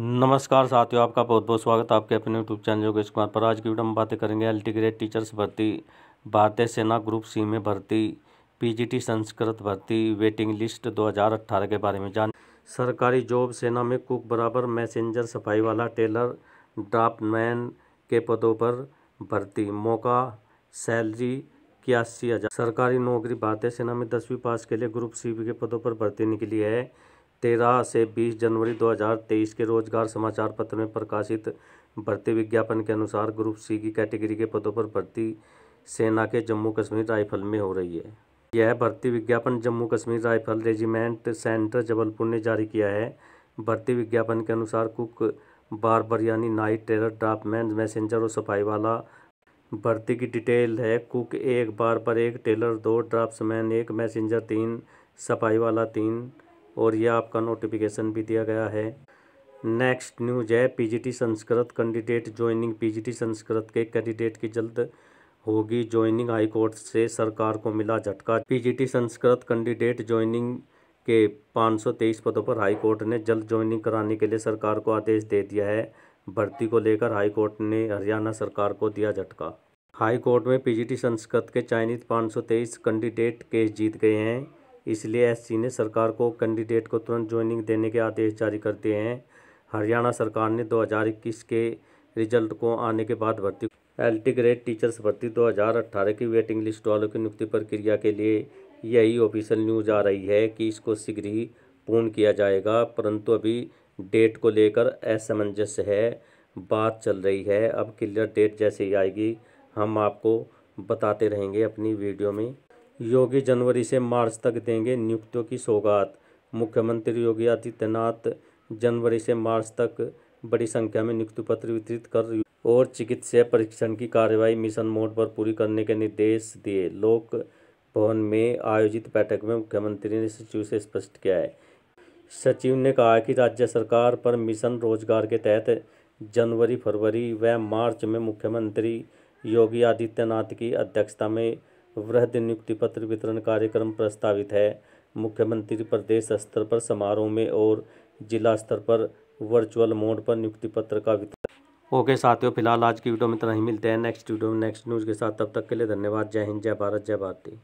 नमस्कार साथियों आपका बहुत बहुत स्वागत है आपके अपने यूट्यूब चैनल योगेश कुमार पर आज की वीडियो में बातें करेंगे एल ग्रेड टीचर्स भर्ती भारतीय सेना ग्रुप सी में भर्ती पीजीटी संस्कृत भर्ती वेटिंग लिस्ट 2018 के बारे में जान सरकारी जॉब सेना में कुक बराबर मैसेंजर सफाई वाला टेलर ड्राफ्टमैन के पदों पर भर्ती मौका सैलरी इक्यासी सरकारी नौकरी भारतीय सेना में दसवीं पास के लिए ग्रुप सी के पदों पर भर्ती निकली है तेरह से बीस जनवरी 2023 के रोजगार समाचार पत्र में प्रकाशित भर्ती विज्ञापन के अनुसार ग्रुप सी की कैटेगरी के पदों पर भर्ती सेना के जम्मू कश्मीर राइफल में हो रही है यह भर्ती विज्ञापन Jammu Kashmir rifle regiment centre Jabalpur ने जारी किया है भर्ती विज्ञापन के अनुसार कुक बारबर यानी नाइट टेरर ड्राफ्टमैन मैसेंजर और सफाई वाला भर्ती की डिटेल है कुक एक बार पर एक टेलर दो ड्राफ्टमैन एक मैसेंजर तीन सफाई वाला तीन और यह आपका नोटिफिकेशन भी दिया गया है नेक्स्ट न्यूज है PGT Sanskrit candidate joining PGT Sanskrit के कैंडिडेट की जल्द होगी ज्वाइनिंग हाईकोर्ट से सरकार को मिला झटका पीजीटी संस्कृत कैंडिडेट ज्वाइनिंग के 523 पदों पर हाईकोर्ट ने जल्द ज्वाइनिंग कराने के लिए सरकार को आदेश दे दिया है भर्ती को लेकर हाईकोर्ट ने हरियाणा सरकार को दिया झटका हाईकोर्ट में पीजीटी संस्कृत के चयनित पाँच कैंडिडेट केस जीत गए हैं इसलिए एस ने सरकार को कैंडिडेट को तुरंत ज्वाइनिंग देने के आदेश जारी कर दिए हैं हरियाणा सरकार ने 2021 के रिजल्ट को आने के बाद भर्ती एल टी ग्रेड टीचर्स भर्ती 2018 की वेटिंग लिस्ट वालों की नियुक्ति प्रक्रिया के लिए यही ऑफिशियल न्यूज आ रही है कि इसको शीघ्र ही पूर्ण किया जाएगा परंतु अभी डेट को लेकर असमंजस है बात चल रही है अब क्लियर डेट जैसे ही आएगी हम आपको बताते रहेंगे अपनी वीडियो में योगी जनवरी से मार्च तक देंगे नियुक्तियों की सौगात मुख्यमंत्री योगी आदित्यनाथ जनवरी से मार्च तक बड़ी संख्या में नियुक्ति पत्र वितरित कर और चिकित्सा परीक्षण की कार्यवाही मिशन मोड पर पूरी करने के निर्देश दिए लोक भवन में आयोजित बैठक में मुख्यमंत्री ने सचिव से स्पष्ट किया है सचिव ने कहा कि राज्य सरकार पर मिशन रोजगार के तहत जनवरी फरवरी व मार्च में मुख्यमंत्री योगी आदित्यनाथ की अध्यक्षता में वृहद नियुक्ति पत्र वितरण कार्यक्रम प्रस्तावित है मुख्यमंत्री प्रदेश स्तर पर समारोह में और जिला स्तर पर वर्चुअल मोड पर नियुक्ति पत्र का वितरण ओके साथियों फिलहाल आज की वीडियो में इतना ही मिलते हैं नेक्स्ट वीडियो में नेक्स्ट न्यूज़ के साथ तब तक के लिए धन्यवाद जय हिंद जय भारत जय भारती